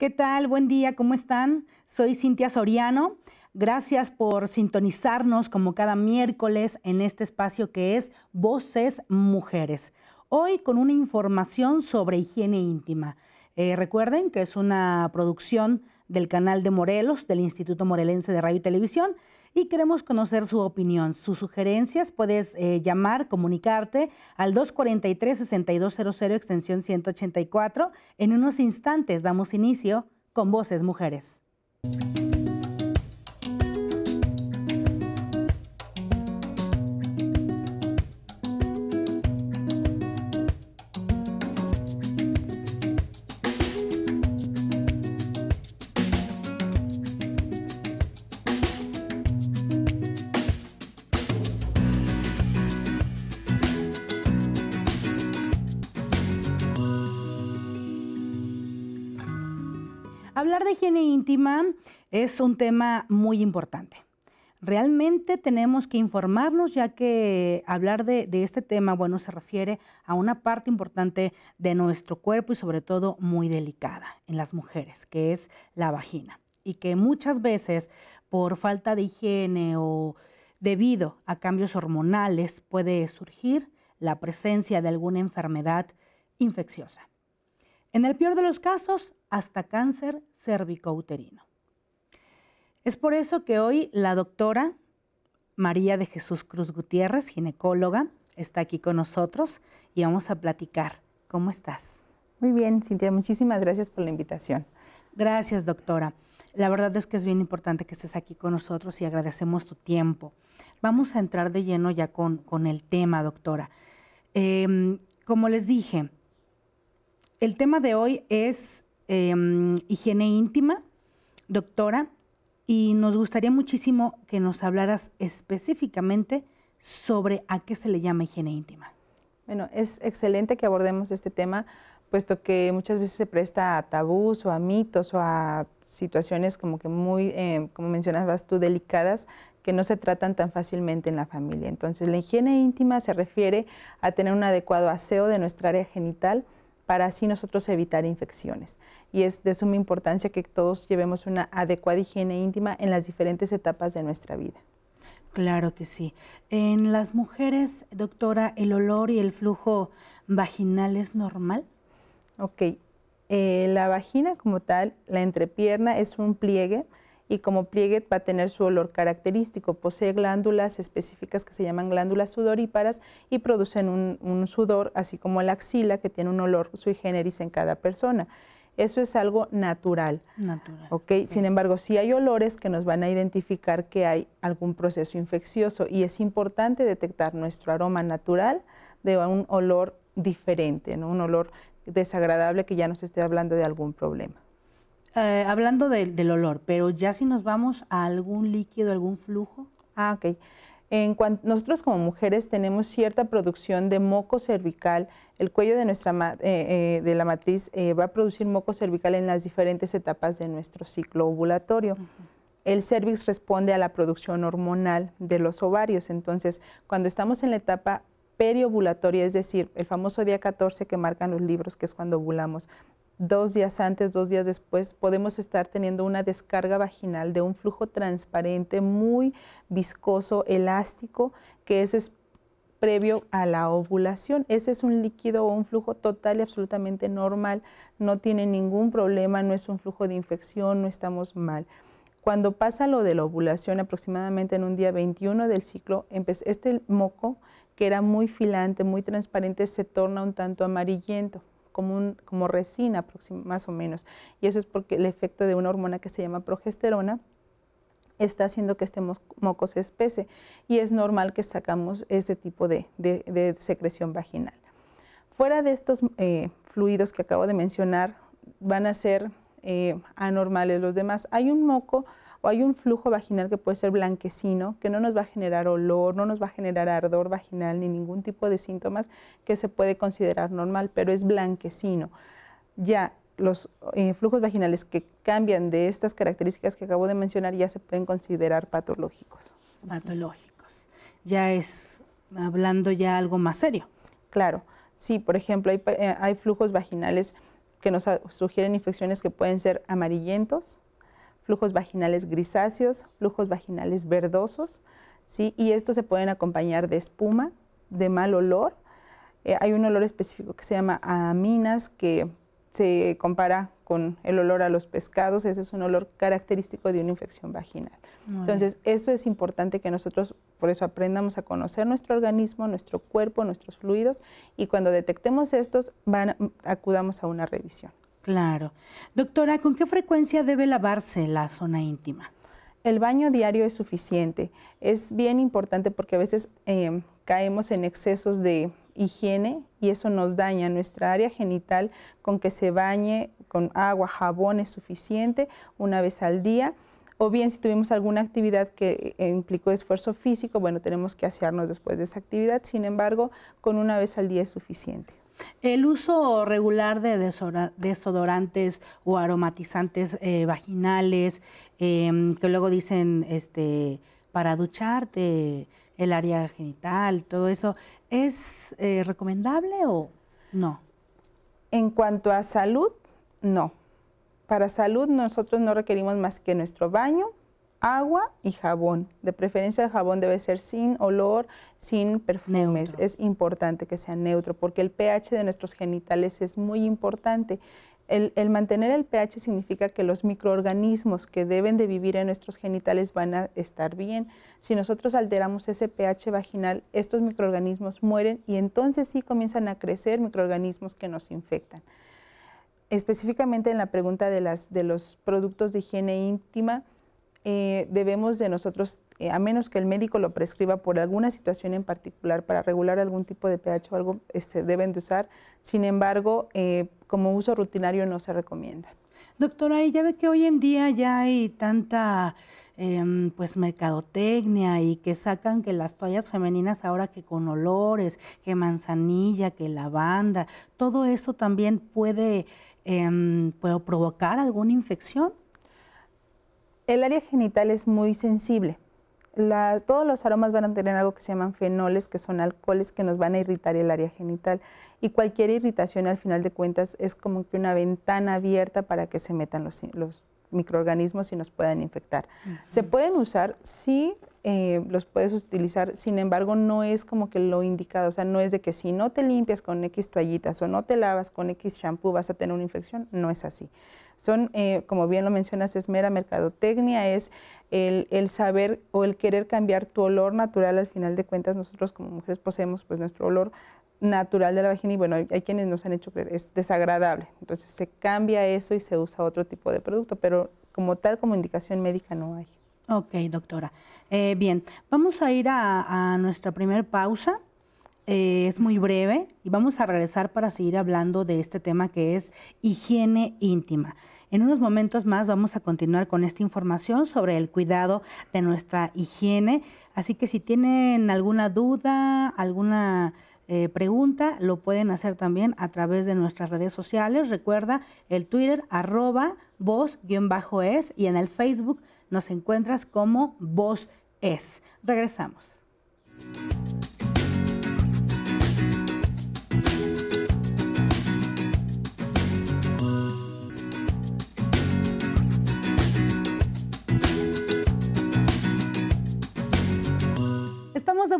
¿Qué tal? Buen día, ¿cómo están? Soy Cintia Soriano. Gracias por sintonizarnos como cada miércoles en este espacio que es Voces Mujeres. Hoy con una información sobre higiene íntima. Eh, recuerden que es una producción del canal de Morelos, del Instituto Morelense de Radio y Televisión, y queremos conocer su opinión. Sus sugerencias puedes eh, llamar, comunicarte al 243-6200 extensión 184. En unos instantes damos inicio con Voces Mujeres. Hablar de higiene íntima es un tema muy importante. Realmente tenemos que informarnos ya que hablar de, este tema, bueno, se refiere a una parte importante de nuestro cuerpo y sobre todo muy delicada en las mujeres, que es la vagina. Y que muchas veces por falta de higiene o debido a cambios hormonales puede surgir la presencia de alguna enfermedad infecciosa. En el peor de los casos, hasta cáncer cervicouterino. Es por eso que hoy la doctora María de Jesús Cruz Gutiérrez, ginecóloga, está aquí con nosotros y vamos a platicar. ¿Cómo estás? Muy bien, Cintia, muchísimas gracias por la invitación. Gracias, doctora. La verdad es que es bien importante que estés aquí con nosotros y agradecemos tu tiempo. Vamos a entrar de lleno ya con, con el tema, doctora. Em, como les dije, el tema de hoy es Em, higiene íntima, doctora, y nos gustaría muchísimo que nos hablaras específicamente sobre a qué se le llama higiene íntima. Bueno, es excelente que abordemos este tema, puesto que muchas veces se presta a tabús o a mitos o a situaciones como que muy, em, como mencionabas tú, delicadas que no se tratan tan fácilmente en la familia. Entonces, la higiene íntima se refiere a tener un adecuado aseo de nuestra área genital, para así nosotros evitar infecciones. Y es de suma importancia que todos llevemos una adecuada higiene íntima en las diferentes etapas de nuestra vida. Claro que sí. En las mujeres, doctora, ¿el olor y el flujo vaginal es normal? Ok. Eh, la vagina como tal, la entrepierna es un pliegue y como pliegue va a tener su olor característico. Posee glándulas específicas que se llaman glándulas sudoríparas y producen un, sudor, así como la axila que tiene un olor sui generis en cada persona. Eso es algo natural. Sin embargo, sí hay olores que nos van a identificar que hay algún proceso infeccioso y es importante detectar nuestro aroma natural de un olor diferente, ¿no? un olor desagradable que ya nos esté hablando de algún problema. Eh, hablando del olor, pero ya si nos vamos a algún líquido, algún flujo. Ah, ok. nosotros como mujeres tenemos cierta producción de moco cervical. El cuello de, nuestra, eh, eh, de la matriz va a producir moco cervical en las diferentes etapas de nuestro ciclo ovulatorio. El cervix responde a la producción hormonal de los ovarios. Entonces, cuando estamos en la etapa periovulatoria, es decir, el famoso día 14 que marcan los libros, que es cuando ovulamos, dos días antes, dos días después, podemos estar teniendo una descarga vaginal de un flujo transparente muy viscoso, elástico, que ese es previo a la ovulación. Ese es un líquido o un flujo total y absolutamente normal, no tiene ningún problema, no es un flujo de infección, no estamos mal. Cuando pasa lo de la ovulación, aproximadamente en un día 21 del ciclo, este moco que era muy filante, muy transparente, se torna un tanto amarillento como, resina más o menos. Y eso es porque el efecto de una hormona que se llama progesterona está haciendo que este moco se espese y es normal que sacamos ese tipo de, secreción vaginal. Fuera de estos eh, fluidos que acabo de mencionar, van a ser eh, anormales los demás. Hay un moco o hay un flujo vaginal que puede ser blanquecino, que no nos va a generar olor, no nos va a generar ardor vaginal ni ningún tipo de síntomas que se puede considerar normal, pero es blanquecino. Ya los eh, flujos vaginales que cambian de estas características que acabo de mencionar ya se pueden considerar patológicos. Patológicos. Ya es hablando ya algo más serio. Claro. Sí, por ejemplo, hay eh, flujos vaginales que nos sugieren infecciones que pueden ser amarillentos, flujos vaginales grisáceos, flujos vaginales verdosos, ¿sí? y estos se pueden acompañar de espuma, de mal olor. Eh, hay un olor específico que se llama aminas, que se compara con el olor a los pescados, ese es un olor característico de una infección vaginal. Entonces, eso es importante que nosotros, por eso, aprendamos a conocer nuestro organismo, nuestro cuerpo, nuestros fluidos, y cuando detectemos estos, acudamos a una revisión. Claro. Doctora, ¿con qué frecuencia debe lavarse la zona íntima? El baño diario es suficiente. Es bien importante porque a veces em, caemos en excesos de higiene y eso nos daña. Nuestra área genital con que se bañe con agua, jabón es suficiente una vez al día. O bien si tuvimos alguna actividad que eh, implicó esfuerzo físico, bueno, tenemos que asearnos después de esa actividad. Sin embargo, con una vez al día es suficiente. El uso regular de desodorantes o aromatizantes eh, vaginales, em, que luego dicen este, para ducharte, el área genital, todo eso, ¿es eh, recomendable o no? En cuanto a salud, no. Para salud nosotros no requerimos más que nuestro baño, agua y jabón. De preferencia el jabón debe ser sin olor, sin perfumes. Es importante que sea neutro porque el pH de nuestros genitales es muy importante. El, mantener el pH significa que los microorganismos que deben de vivir en nuestros genitales van a estar bien. Si nosotros alteramos ese pH vaginal, estos microorganismos mueren y entonces sí comienzan a crecer microorganismos que nos infectan. Específicamente en la pregunta de los productos de higiene íntima, eh, debemos de nosotros, eh, a menos que el médico lo prescriba por alguna situación en particular para regular algún tipo de pH o algo, este, deben de usar. Sin embargo, eh, como uso rutinario no se recomienda. Doctora, y ya ve que hoy en día ya hay tanta em, pues mercadotecnia y que sacan que las toallas femeninas ahora que con olores, que manzanilla, que lavanda, todo eso también puede, em, puede provocar alguna infección. El área genital es muy sensible. todos los aromas van a tener algo que se llaman fenoles, que son alcoholes que nos van a irritar el área genital. Y cualquier irritación, al final de cuentas, es como que una ventana abierta para que se metan los, microorganismos y nos puedan infectar. Se pueden usar, sí, eh, los puedes utilizar, sin embargo, no es como que lo indicado, o sea, no es de que si no te limpias con X toallitas o no te lavas con X shampoo vas a tener una infección, no es así. Son, eh, como bien lo mencionas, Esmera mera mercadotecnia, es el, el, saber o el querer cambiar tu olor natural. Al final de cuentas, nosotros como mujeres poseemos pues nuestro olor natural de la vagina y bueno, hay, quienes nos han hecho creer es desagradable. Entonces se cambia eso y se usa otro tipo de producto, pero como tal, como indicación médica no hay. Ok, doctora. Eh, bien, vamos a ir a, a nuestra primera pausa. Eh, es muy breve y vamos a regresar para seguir hablando de este tema que es higiene íntima. En unos momentos más vamos a continuar con esta información sobre el cuidado de nuestra higiene, así que si tienen alguna duda, alguna... Eh, pregunta, lo pueden hacer también a través de nuestras redes sociales. Recuerda el Twitter arroba voz-es y en el Facebook nos encuentras como vos es. Regresamos.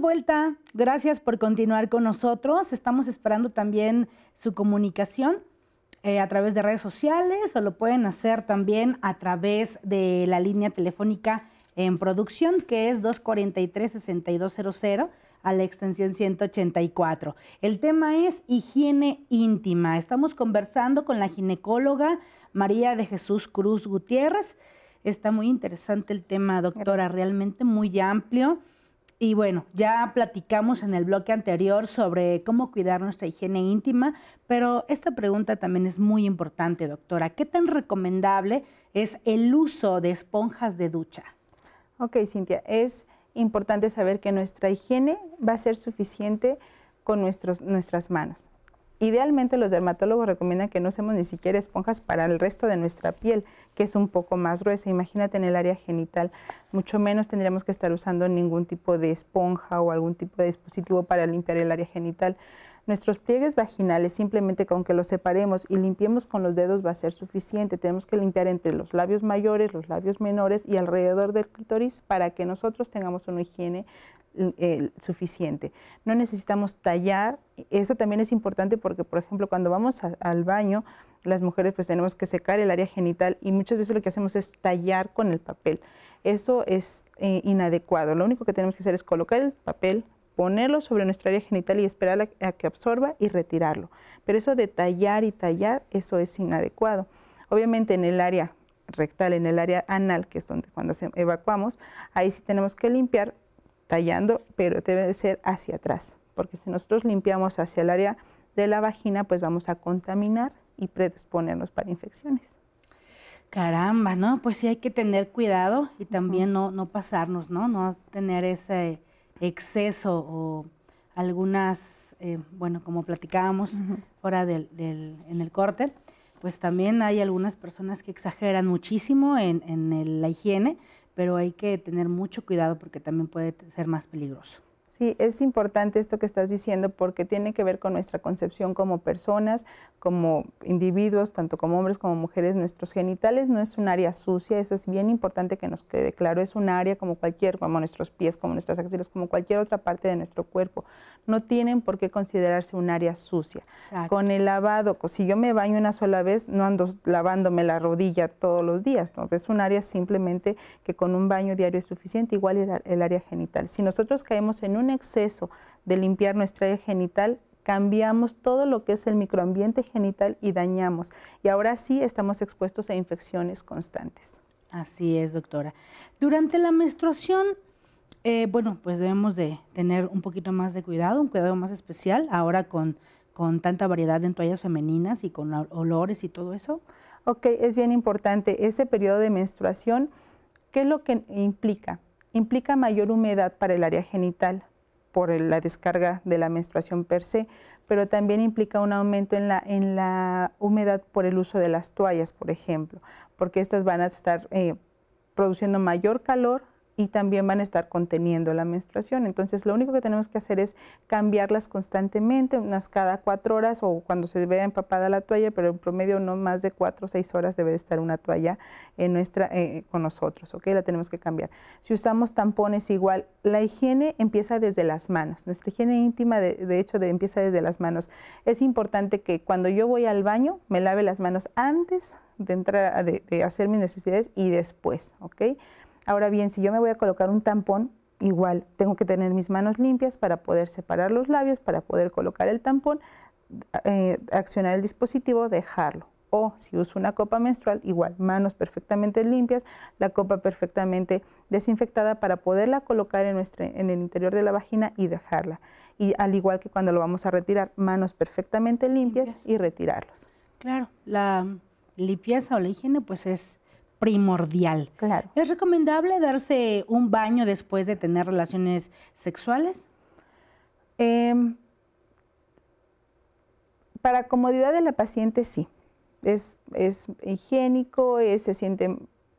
vuelta. Gracias por continuar con nosotros. Estamos esperando también su comunicación eh, a través de redes sociales o lo pueden hacer también a través de la línea telefónica en producción que es 243-6200 a la extensión 184. El tema es higiene íntima. Estamos conversando con la ginecóloga María de Jesús Cruz Gutiérrez. Está muy interesante el tema, doctora, realmente muy amplio. Y bueno, ya platicamos en el bloque anterior sobre cómo cuidar nuestra higiene íntima, pero esta pregunta también es muy importante, doctora. ¿Qué tan recomendable es el uso de esponjas de ducha? Ok, Cintia, es importante saber que nuestra higiene va a ser suficiente con nuestras manos. Idealmente los dermatólogos recomiendan que no usemos ni siquiera esponjas para el resto de nuestra piel, que es un poco más gruesa. Imagínate en el área genital, mucho menos tendríamos que estar usando ningún tipo de esponja o algún tipo de dispositivo para limpiar el área genital. Nuestros pliegues vaginales, simplemente con que los separemos y limpiemos con los dedos va a ser suficiente. Tenemos que limpiar entre los labios mayores, los labios menores y alrededor del clítoris para que nosotros tengamos una higiene eh, suficiente. No necesitamos tallar. Eso también es importante porque, por ejemplo, cuando vamos al baño, las mujeres pues tenemos que secar el área genital y muchas veces lo que hacemos es tallar con el papel. Eso es eh, inadecuado. Lo único que tenemos que hacer es colocar el papel, ponerlo sobre nuestra área genital y esperar a, que absorba y retirarlo. Pero eso de tallar y tallar, eso es inadecuado. Obviamente en el área rectal, en el área anal, que es donde cuando evacuamos, ahí sí tenemos que limpiar tallando, pero debe de ser hacia atrás, porque si nosotros limpiamos hacia el área de la vagina, pues vamos a contaminar y predisponernos para infecciones. Caramba, ¿no? Pues sí hay que tener cuidado y también no, no pasarnos, ¿no? No tener ese, exceso o algunas, eh, bueno, como platicábamos fuera del, en el corte, pues también hay algunas personas que exageran muchísimo en, en la higiene, pero hay que tener mucho cuidado porque también puede ser más peligroso. Sí, es importante esto que estás diciendo porque tiene que ver con nuestra concepción como personas, como individuos, tanto como hombres como mujeres. Nuestros genitales no es un área sucia, eso es bien importante que nos quede claro. Es un área como cualquier, como nuestros pies, como nuestras axilas, como cualquier otra parte de nuestro cuerpo. No tienen por qué considerarse un área sucia. Con el lavado, si yo me baño una sola vez, no ando lavándome la rodilla todos los días. Es un área simplemente que con un baño diario es suficiente, igual el, el área genital. Si nosotros caemos en un exceso de limpiar nuestra área genital, cambiamos todo lo que es el microambiente genital y dañamos. Y ahora sí estamos expuestos a infecciones constantes. Así es, doctora. Durante la menstruación, eh, bueno, pues debemos de tener un poquito más de cuidado, un cuidado más especial ahora con, con tanta variedad en toallas femeninas y con olores y todo eso. Ok, es bien importante ese periodo de menstruación. ¿Qué es lo que implica? Implica mayor humedad para el área genital, por la descarga de la menstruación per se, pero también implica un aumento en la, humedad por el uso de las toallas, por ejemplo, porque estas van a estar eh, produciendo mayor calor, y también van a estar conteniendo la menstruación. Entonces, lo único que tenemos que hacer es cambiarlas constantemente, unas cada cuatro horas o cuando se vea empapada la toalla, pero en promedio no más de cuatro o seis horas debe de estar una toalla en nuestra, eh, eh, con nosotros, ¿ok? La tenemos que cambiar. Si usamos tampones igual, la higiene empieza desde las manos. Nuestra higiene íntima, de, hecho, de, empieza desde las manos. Es importante que cuando yo voy al baño, me lave las manos antes de entrar, de hacer mis necesidades y después, ¿ok? Ahora bien, si yo me voy a colocar un tampón, igual tengo que tener mis manos limpias para poder separar los labios, para poder colocar el tampón, eh, accionar el dispositivo, dejarlo. O si uso una copa menstrual, igual, manos perfectamente limpias, la copa perfectamente desinfectada para poderla colocar en, nuestra, en el interior de la vagina y dejarla. Y al igual que cuando lo vamos a retirar, manos perfectamente limpias. y retirarlos. Claro, la limpieza o la higiene pues es primordial. Claro. ¿Es recomendable darse un baño después de tener relaciones sexuales? Em, para comodidad de la paciente, sí. Es, higiénico, eh, se siente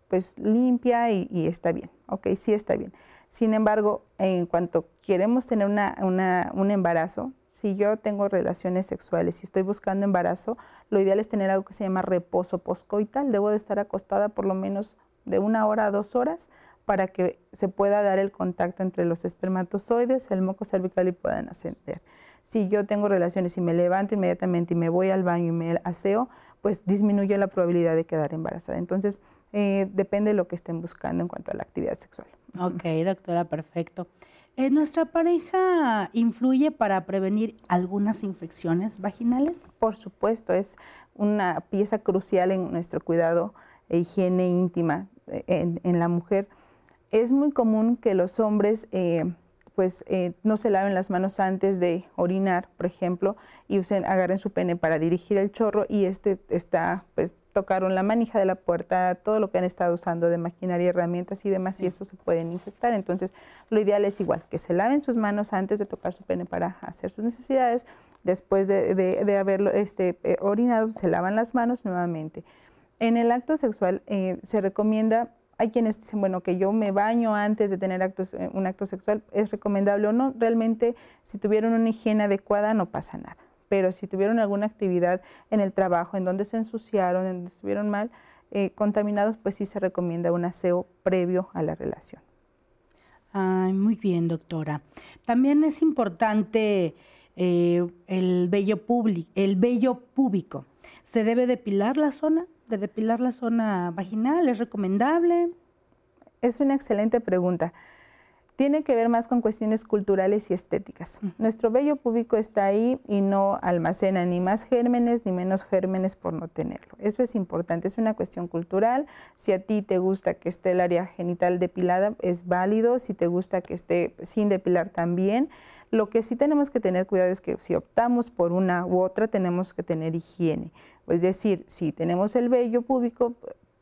pues limpia y, está bien. Ok, sí está bien. Sin embargo, en cuanto queremos tener un embarazo, si yo tengo relaciones sexuales y estoy buscando embarazo, lo ideal es tener algo que se llama reposo poscoital. Debo de estar acostada por lo menos de una hora a dos horas para que se pueda dar el contacto entre los espermatozoides, el moco cervical y puedan ascender. Si yo tengo relaciones y me levanto inmediatamente y me voy al baño y me aseo, pues disminuye la probabilidad de quedar embarazada. Entonces, eh, depende de lo que estén buscando en cuanto a la actividad sexual. Ok, doctora, perfecto. Eh, ¿Nuestra pareja influye para prevenir algunas infecciones vaginales? Por supuesto, es una pieza crucial en nuestro cuidado e higiene íntima eh, en, la mujer. Es muy común que los hombres eh, pues no se laven las manos antes de orinar, por ejemplo, y usen, agarren su pene para dirigir el chorro y este está pues tocaron la manija de la puerta, todo lo que han estado usando de maquinaria, herramientas y demás, y eso se pueden infectar. Entonces, lo ideal es igual, que se laven sus manos antes de tocar su pene para hacer sus necesidades, después de, haberlo este, eh, orinado, se lavan las manos nuevamente. En el acto sexual eh, se recomienda hay quienes dicen, bueno, que yo me baño antes de tener eh, un acto sexual, ¿es recomendable o no? Realmente, si tuvieron una higiene adecuada, no pasa nada pero si tuvieron alguna actividad en el trabajo, en donde se ensuciaron, en donde estuvieron mal eh, contaminados, pues sí se recomienda un aseo previo a la relación. Ay, muy bien, doctora. También es importante eh, el, vello el vello púbico. ¿Se debe depilar la zona? ¿De depilar la zona vaginal es recomendable? Es una excelente pregunta tiene que ver más con cuestiones culturales y estéticas. Nuestro vello púbico está ahí y no almacena ni más gérmenes ni menos gérmenes por no tenerlo. Eso es importante, es una cuestión cultural. Si a ti te gusta que esté el área genital depilada, es válido. Si te gusta que esté sin depilar, también. Lo que sí tenemos que tener cuidado es que si optamos por una u otra, tenemos que tener higiene. Es decir, si tenemos el vello púbico,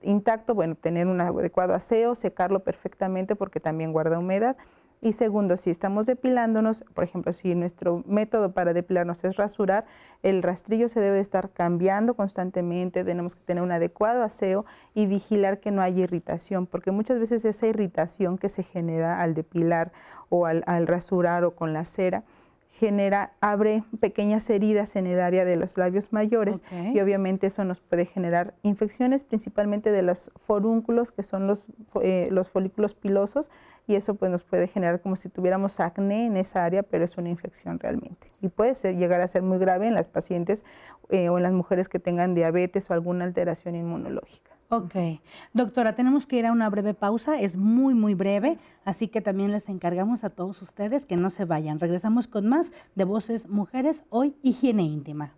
intacto, bueno, tener un adecuado aseo, secarlo perfectamente porque también guarda humedad. Y segundo, si estamos depilándonos, por ejemplo, si nuestro método para depilarnos es rasurar, el rastrillo se debe de estar cambiando constantemente, tenemos que tener un adecuado aseo y vigilar que no haya irritación, porque muchas veces esa irritación que se genera al depilar o al, al rasurar o con la cera, genera, abre pequeñas heridas en el área de los labios mayores y obviamente eso nos puede generar infecciones principalmente de los forúnculos que son eh, los, folículos pilosos y eso pues nos puede generar como si tuviéramos acné en esa área pero es una infección realmente y puede ser, llegar a ser muy grave en las pacientes eh, o en las mujeres que tengan diabetes o alguna alteración inmunológica. Ok. Doctora, tenemos que ir a una breve pausa, es muy, muy breve, así que también les encargamos a todos ustedes que no se vayan. Regresamos con más de Voces Mujeres, hoy higiene íntima.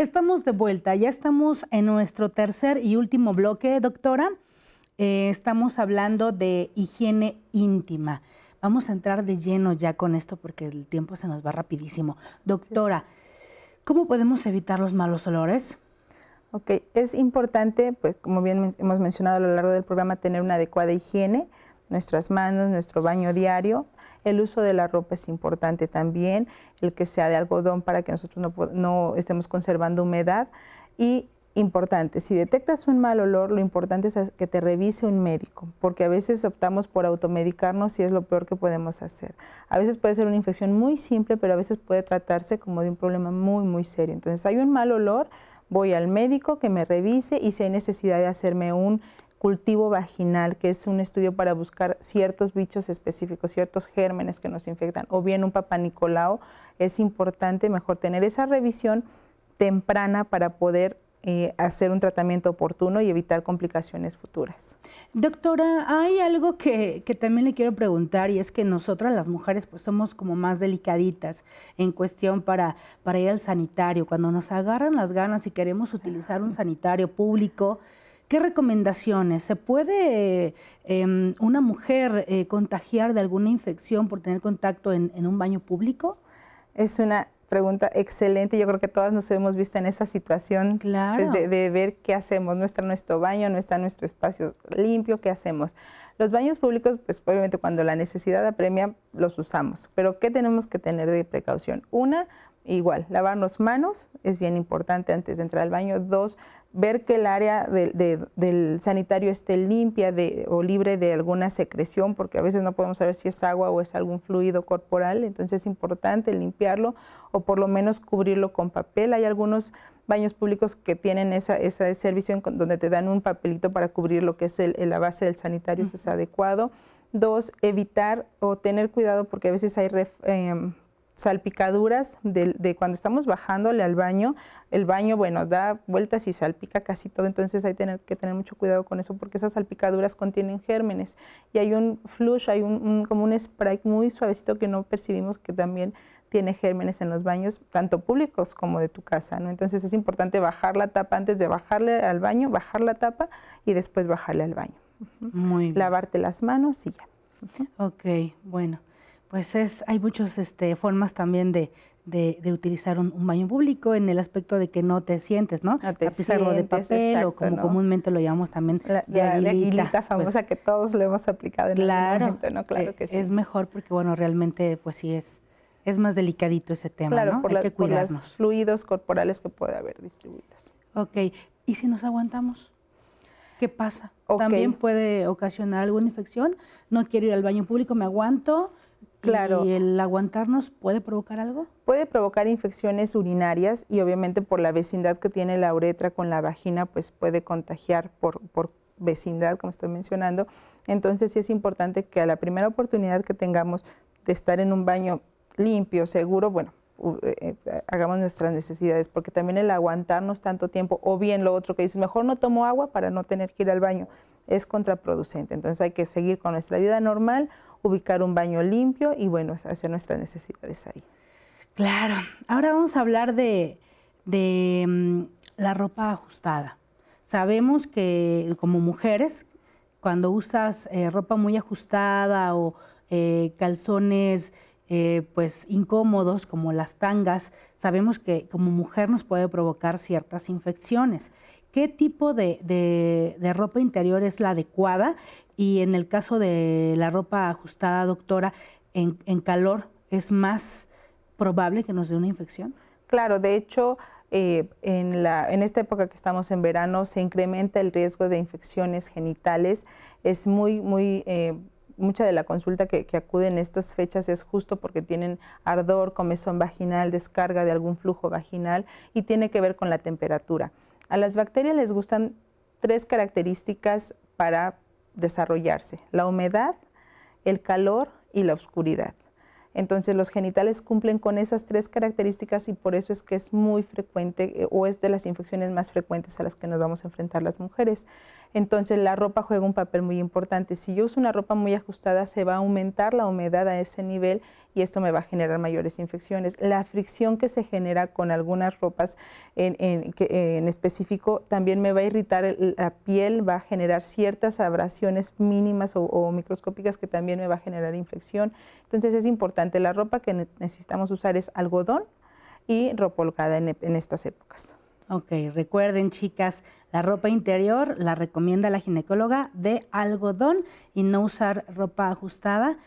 Estamos de vuelta, ya estamos en nuestro tercer y último bloque, doctora. Eh, estamos hablando de higiene íntima. Vamos a entrar de lleno ya con esto porque el tiempo se nos va rapidísimo. Doctora, ¿cómo podemos evitar los malos olores? Ok, es importante, pues como bien hemos mencionado a lo largo del programa, tener una adecuada higiene, nuestras manos, nuestro baño diario. El uso de la ropa es importante también, el que sea de algodón para que nosotros no, estemos conservando humedad. Y importante, si detectas un mal olor, lo importante es que te revise un médico, porque a veces optamos por automedicarnos y es lo peor que podemos hacer. A veces puede ser una infección muy simple, pero a veces puede tratarse como de un problema muy, muy serio. Entonces, hay un mal olor, voy al médico que me revise y si hay necesidad de hacerme un cultivo vaginal, que es un estudio para buscar ciertos bichos específicos, ciertos gérmenes que nos infectan, o bien un papanicolao, es importante mejor tener esa revisión temprana para poder eh, hacer un tratamiento oportuno y evitar complicaciones futuras. Doctora, hay algo que, también le quiero preguntar y es que nosotras las mujeres pues somos como más delicaditas en cuestión para, para ir al sanitario. Cuando nos agarran las ganas y queremos utilizar un sanitario público, ¿Qué recomendaciones? ¿Se puede eh, em, una mujer eh, contagiar de alguna infección por tener contacto en, un baño público? Es una pregunta excelente. Yo creo que todas nos hemos visto en esa situación pues, claro. de, de, ver qué hacemos. No está nuestro baño, no está nuestro espacio limpio, ¿qué hacemos? Los baños públicos, pues obviamente cuando la necesidad apremia, los usamos. Pero ¿qué tenemos que tener de precaución? Una, Igual, lavarnos manos es bien importante antes de entrar al baño. Dos, ver que el área del sanitario esté limpia o libre de alguna secreción, porque a veces no podemos saber si es agua o es algún fluido corporal, entonces es importante limpiarlo o por lo menos cubrirlo con papel. Hay algunos baños públicos que tienen esa, ese servicio donde te dan un papelito para cubrir lo que es la base del sanitario, si es adecuado. Dos, evitar o tener cuidado porque a veces hay em, salpicaduras de, cuando estamos bajándole al baño, el baño, bueno, da vueltas y salpica casi todo, entonces hay tener, que tener mucho cuidado con eso porque esas salpicaduras contienen gérmenes y hay un flush, hay un, como un spray muy suavecito que no percibimos que también tiene gérmenes en los baños, tanto públicos como de tu casa, ¿no? Entonces es importante bajar la tapa antes de bajarle al baño, bajar la tapa y después bajarle al baño. Muy bien. Lavarte las manos y ya. Ok, bueno. Pues es, hay muchas este, formas también de, de, utilizar un, baño público en el aspecto de que no te sientes, ¿no? a pisarlo de papel o como comúnmente lo llamamos también la, de, pues. famosa que todos lo hemos aplicado en claro, momento, ¿no? Claro eh, que sí. Es mejor porque, bueno, realmente, pues sí es, es más delicadito ese tema, claro, ¿no? Por, Hay que los fluidos corporales que puede haber distribuidos. Ok, ¿y si nos aguantamos? ¿Qué pasa? También puede ocasionar alguna infección. No quiero ir al baño público, me aguanto, Claro. ¿Y el aguantarnos puede provocar algo? Puede provocar infecciones urinarias y obviamente por la vecindad que tiene la uretra con la vagina, pues puede contagiar por, vecindad, como estoy mencionando. Entonces sí es importante que a la primera oportunidad que tengamos de estar en un baño limpio, seguro, bueno, eh, eh, hagamos nuestras necesidades, porque también el aguantarnos tanto tiempo, o bien lo otro que dices, mejor no tomo agua para no tener que ir al baño, es contraproducente. Entonces hay que seguir con nuestra vida normal ubicar un baño limpio y bueno, hacer nuestras necesidades ahí. Claro, ahora vamos a hablar de, mm, la ropa ajustada. Sabemos que como mujeres, cuando usas eh, ropa muy ajustada o eh, calzones eh, pues incómodos como las tangas, sabemos que como mujer nos puede provocar ciertas infecciones. ¿Qué tipo de ropa interior es la adecuada y en el caso de la ropa ajustada, doctora, en, calor es más probable que nos dé una infección. Claro, de hecho, eh, en, la, en, esta época que estamos en verano se incrementa el riesgo de infecciones genitales. Es muy, muy... Eh, mucha de la consulta que, que, acude en estas fechas es justo porque tienen ardor, comezón vaginal, descarga de algún flujo vaginal y tiene que ver con la temperatura. A las bacterias les gustan tres características para desarrollarse, la humedad, el calor y la oscuridad. Entonces los genitales cumplen con esas tres características y por eso es que es muy frecuente eh, o es de las infecciones más frecuentes a las que nos vamos a enfrentar las mujeres. Entonces la ropa juega un papel muy importante. Si yo uso una ropa muy ajustada se va a aumentar la humedad a ese nivel y esto me va a generar mayores infecciones. La fricción que se genera con algunas ropas en, en, específico también me va a irritar la piel, va a generar ciertas abrasiones mínimas o, microscópicas que también me va a generar infección. Entonces es importante, la ropa que necesitamos usar es algodón y ropa holgada en, en estas épocas. Ok, recuerden chicas, la ropa interior la recomienda la ginecóloga de algodón y no usar ropa ajustada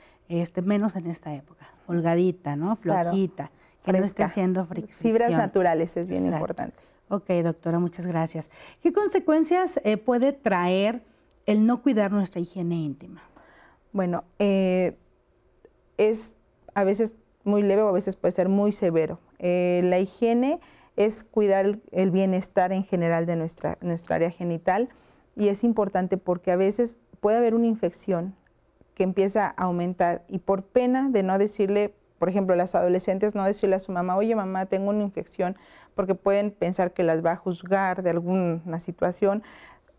este, menos en esta época, holgadita, ¿no? Flojita, que no esté haciendo fricción. Fibras naturales es bien importante. Ok, doctora, muchas gracias. ¿Qué consecuencias eh, puede traer el no cuidar nuestra higiene íntima? Bueno, eh, es a veces muy leve o a veces puede ser muy severo. Eh, la higiene es cuidar el bienestar en general de nuestra, nuestra área genital y es importante porque a veces puede haber una infección que empieza a aumentar y por pena de no decirle, por ejemplo, las adolescentes no decirle a su mamá, oye mamá, tengo una infección, porque pueden pensar que las va a juzgar de alguna situación,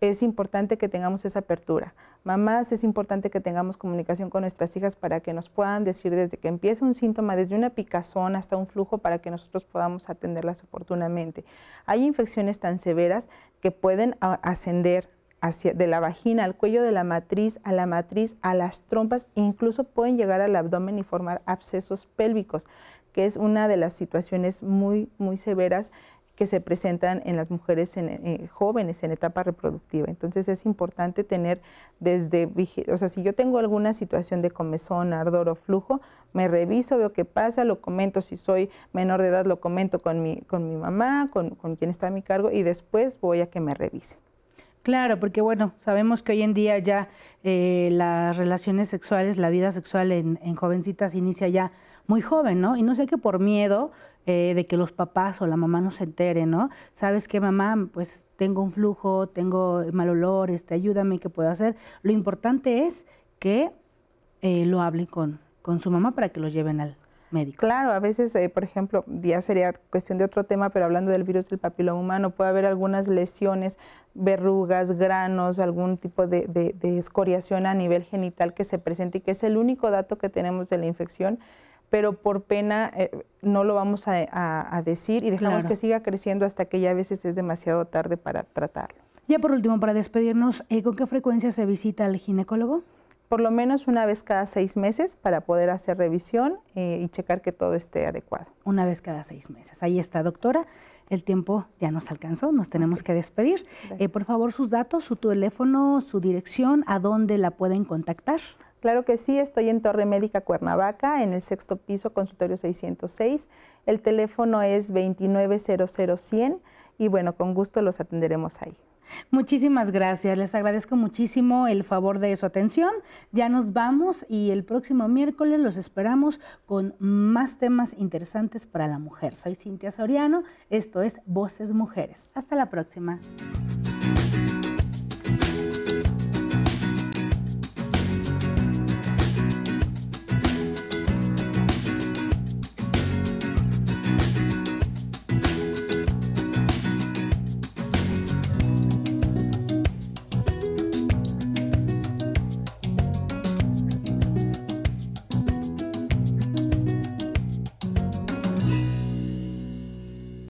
es importante que tengamos esa apertura. Mamás, es importante que tengamos comunicación con nuestras hijas para que nos puedan decir desde que empieza un síntoma, desde una picazón hasta un flujo, para que nosotros podamos atenderlas oportunamente. Hay infecciones tan severas que pueden ascender de la vagina al cuello de la matriz, a la matriz, a las trompas, incluso pueden llegar al abdomen y formar abscesos pélvicos, que es una de las situaciones muy, muy severas que se presentan en las mujeres eh, jóvenes en etapa reproductiva. Entonces es importante tener desde, o sea, si yo tengo alguna situación de comezón, ardor o flujo, me reviso, veo qué pasa, lo comento, si soy menor de edad, lo comento con mi, con mi mamá, con, con quien está a mi cargo y después voy a que me revise. Claro, porque bueno, sabemos que hoy en día ya eh, las relaciones sexuales, la vida sexual en, jovencitas inicia ya muy joven, ¿no? Y no sé qué por miedo eh, de que los papás o la mamá no se enteren, ¿no? Sabes que mamá, pues tengo un flujo, tengo mal olor, este, ayúdame, ¿qué puedo hacer? Lo importante es que eh, lo hablen con, con su mamá para que lo lleven al, Claro, a veces, eh, por ejemplo, ya sería cuestión de otro tema, pero hablando del virus del papiloma humano, puede haber algunas lesiones, verrugas, granos, algún tipo de, escoriación a nivel genital que se presente y que es el único dato que tenemos de la infección pero por pena eh, no lo vamos a, decir y dejamos que siga creciendo hasta que ya a veces es demasiado tarde para tratarlo. Ya por último, para despedirnos, eh, ¿con qué frecuencia se visita al ginecólogo? por lo menos una vez cada seis meses para poder hacer revisión eh, y checar que todo esté adecuado. Una vez cada seis meses. Ahí está, doctora. El tiempo ya nos alcanzó, nos tenemos que despedir. Eh, por favor, sus datos, su teléfono, su dirección, a dónde la pueden contactar. Claro que sí, estoy en Torre Médica Cuernavaca, en el sexto piso, consultorio 606. El teléfono es 2900100 y bueno, con gusto los atenderemos ahí. Muchísimas gracias, les agradezco muchísimo el favor de su atención. Ya nos vamos y el próximo miércoles los esperamos con más temas interesantes para la mujer. Soy Cintia Soriano, esto es Voces Mujeres. Hasta la próxima.